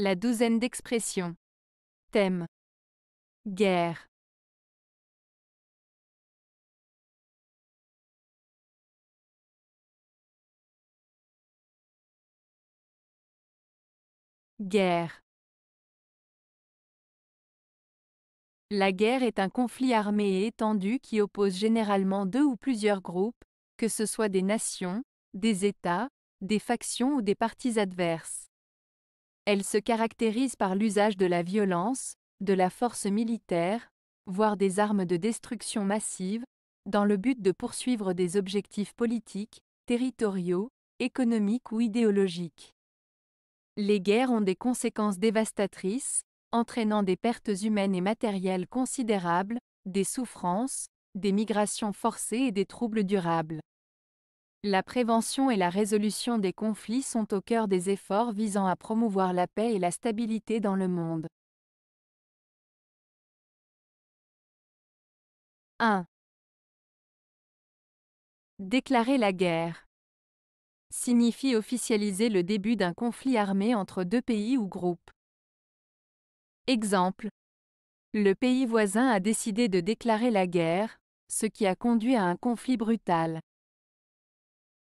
La douzaine d'expressions. Thème. Guerre. Guerre. La guerre est un conflit armé et étendu qui oppose généralement deux ou plusieurs groupes, que ce soit des nations, des États, des factions ou des partis adverses. Elle se caractérise par l'usage de la violence, de la force militaire, voire des armes de destruction massive, dans le but de poursuivre des objectifs politiques, territoriaux, économiques ou idéologiques. Les guerres ont des conséquences dévastatrices, entraînant des pertes humaines et matérielles considérables, des souffrances, des migrations forcées et des troubles durables. La prévention et la résolution des conflits sont au cœur des efforts visant à promouvoir la paix et la stabilité dans le monde. 1. Déclarer la guerre signifie officialiser le début d'un conflit armé entre deux pays ou groupes. Exemple. Le pays voisin a décidé de déclarer la guerre, ce qui a conduit à un conflit brutal.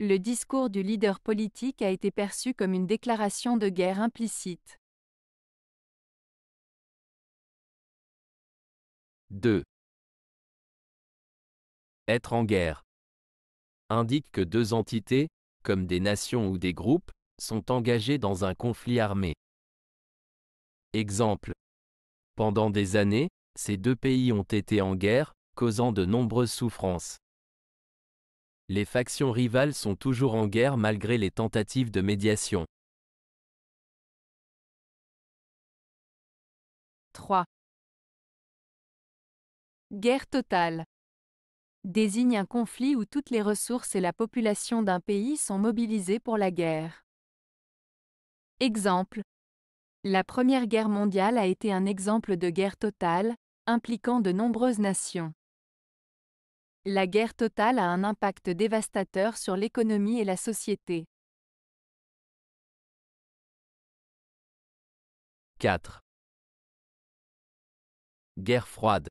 Le discours du leader politique a été perçu comme une déclaration de guerre implicite. 2. Être en guerre indique que deux entités, comme des nations ou des groupes, sont engagées dans un conflit armé. Exemple. Pendant des années, ces deux pays ont été en guerre, causant de nombreuses souffrances. Les factions rivales sont toujours en guerre malgré les tentatives de médiation. 3. Guerre totale désigne un conflit où toutes les ressources et la population d'un pays sont mobilisées pour la guerre. Exemple. La Première Guerre mondiale a été un exemple de guerre totale, impliquant de nombreuses nations. La guerre totale a un impact dévastateur sur l'économie et la société. 4. Guerre froide.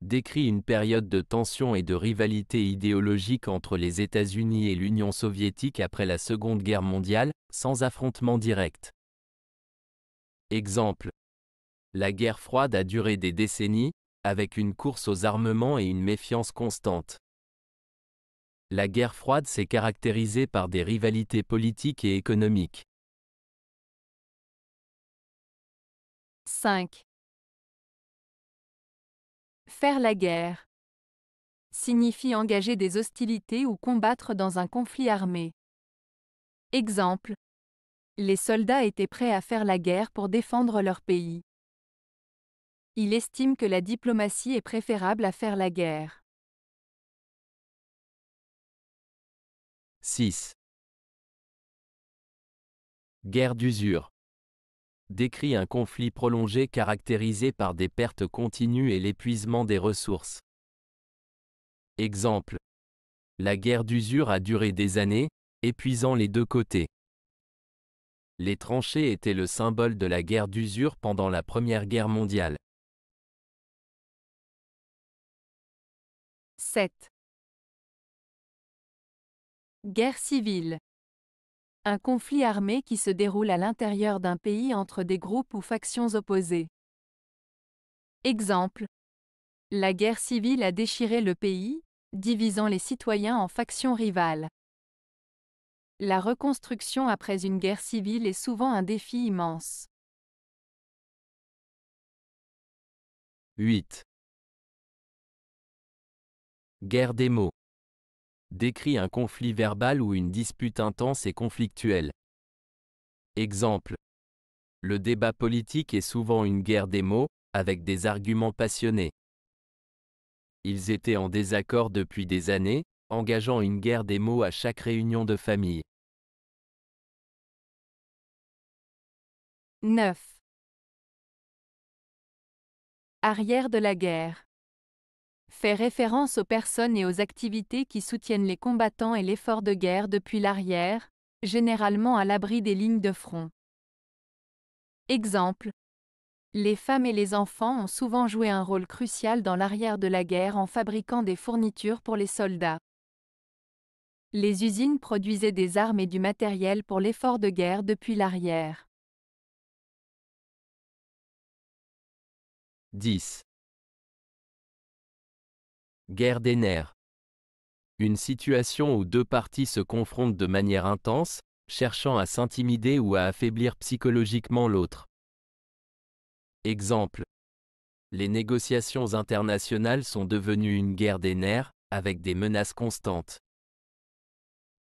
Décrit une période de tension et de rivalité idéologique entre les États-Unis et l'Union soviétique après la Seconde Guerre mondiale, sans affrontement direct. Exemple. La guerre froide a duré des décennies, avec une course aux armements et une méfiance constante. La guerre froide s'est caractérisée par des rivalités politiques et économiques. 5. Faire la guerre signifie engager des hostilités ou combattre dans un conflit armé. Exemple. Les soldats étaient prêts à faire la guerre pour défendre leur pays. Il estime que la diplomatie est préférable à faire la guerre. 6. Guerre d'usure. Décrit un conflit prolongé caractérisé par des pertes continues et l'épuisement des ressources. Exemple. La guerre d'usure a duré des années, épuisant les deux côtés. Les tranchées étaient le symbole de la guerre d'usure pendant la Première Guerre mondiale. 7. Guerre civile. Un conflit armé qui se déroule à l'intérieur d'un pays entre des groupes ou factions opposées. Exemple. La guerre civile a déchiré le pays, divisant les citoyens en factions rivales. La reconstruction après une guerre civile est souvent un défi immense. 8. Guerre des mots. Décrit un conflit verbal ou une dispute intense et conflictuelle. Exemple. Le débat politique est souvent une guerre des mots, avec des arguments passionnés. Ils étaient en désaccord depuis des années, engageant une guerre des mots à chaque réunion de famille. 9. Arrière de la guerre fait référence aux personnes et aux activités qui soutiennent les combattants et l'effort de guerre depuis l'arrière, généralement à l'abri des lignes de front. Exemple. Les femmes et les enfants ont souvent joué un rôle crucial dans l'arrière de la guerre en fabriquant des fournitures pour les soldats. Les usines produisaient des armes et du matériel pour l'effort de guerre depuis l'arrière. 10. Guerre des nerfs. Une situation où deux parties se confrontent de manière intense, cherchant à s'intimider ou à affaiblir psychologiquement l'autre. Exemple. Les négociations internationales sont devenues une guerre des nerfs, avec des menaces constantes.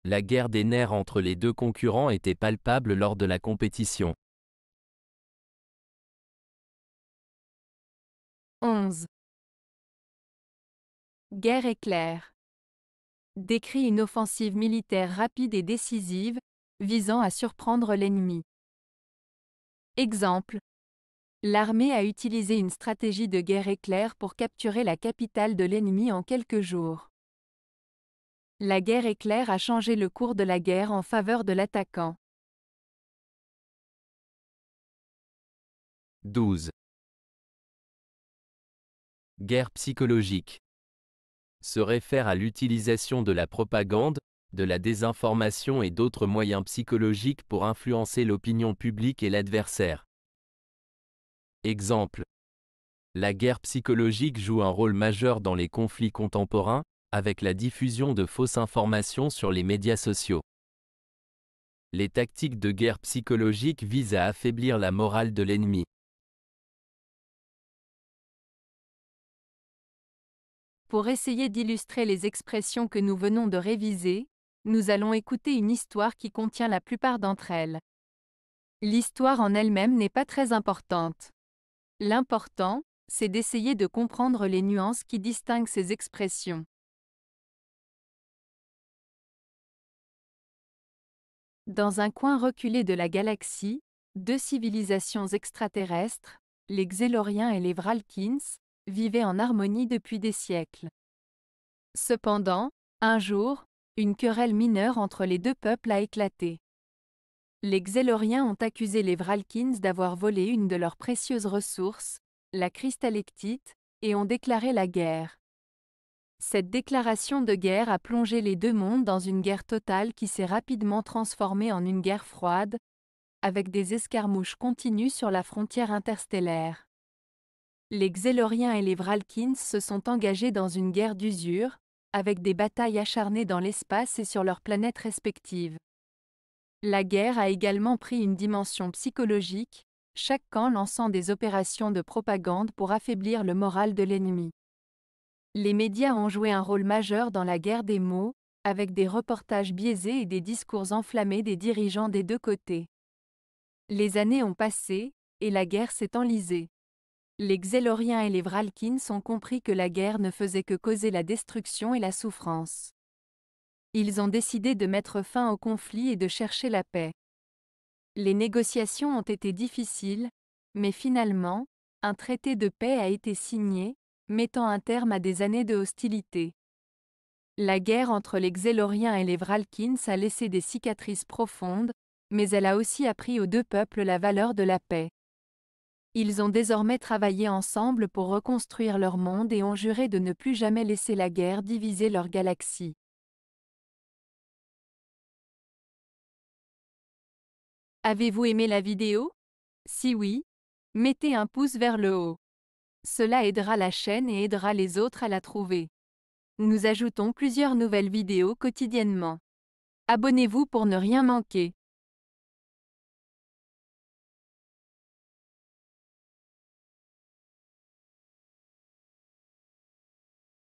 La guerre des nerfs entre les deux concurrents était palpable lors de la compétition. 11. Guerre éclair. Décrit une offensive militaire rapide et décisive, visant à surprendre l'ennemi. Exemple. L'armée a utilisé une stratégie de guerre éclair pour capturer la capitale de l'ennemi en quelques jours. La guerre éclair a changé le cours de la guerre en faveur de l'attaquant. 12. Guerre psychologique se réfère à l'utilisation de la propagande, de la désinformation et d'autres moyens psychologiques pour influencer l'opinion publique et l'adversaire. Exemple. La guerre psychologique joue un rôle majeur dans les conflits contemporains, avec la diffusion de fausses informations sur les médias sociaux. Les tactiques de guerre psychologique visent à affaiblir la morale de l'ennemi. Pour essayer d'illustrer les expressions que nous venons de réviser, nous allons écouter une histoire qui contient la plupart d'entre elles. L'histoire en elle-même n'est pas très importante. L'important, c'est d'essayer de comprendre les nuances qui distinguent ces expressions. Dans un coin reculé de la galaxie, deux civilisations extraterrestres, les Xéloriens et les Vralkins, vivaient en harmonie depuis des siècles. Cependant, un jour, une querelle mineure entre les deux peuples a éclaté. Les Xéloriens ont accusé les Vralkins d'avoir volé une de leurs précieuses ressources, la cristallectite, et ont déclaré la guerre. Cette déclaration de guerre a plongé les deux mondes dans une guerre totale qui s'est rapidement transformée en une guerre froide, avec des escarmouches continues sur la frontière interstellaire les Xéloriens et les Vralkins se sont engagés dans une guerre d'usure, avec des batailles acharnées dans l'espace et sur leurs planètes respectives. La guerre a également pris une dimension psychologique, chaque camp lançant des opérations de propagande pour affaiblir le moral de l'ennemi. Les médias ont joué un rôle majeur dans la guerre des mots, avec des reportages biaisés et des discours enflammés des dirigeants des deux côtés. Les années ont passé, et la guerre s'est enlisée les Xéloriens et les Vralkins ont compris que la guerre ne faisait que causer la destruction et la souffrance. Ils ont décidé de mettre fin au conflit et de chercher la paix. Les négociations ont été difficiles, mais finalement, un traité de paix a été signé, mettant un terme à des années de hostilité. La guerre entre les Xéloriens et les Vralkins a laissé des cicatrices profondes, mais elle a aussi appris aux deux peuples la valeur de la paix. Ils ont désormais travaillé ensemble pour reconstruire leur monde et ont juré de ne plus jamais laisser la guerre diviser leur galaxie. Avez-vous aimé la vidéo Si oui, mettez un pouce vers le haut. Cela aidera la chaîne et aidera les autres à la trouver. Nous ajoutons plusieurs nouvelles vidéos quotidiennement. Abonnez-vous pour ne rien manquer.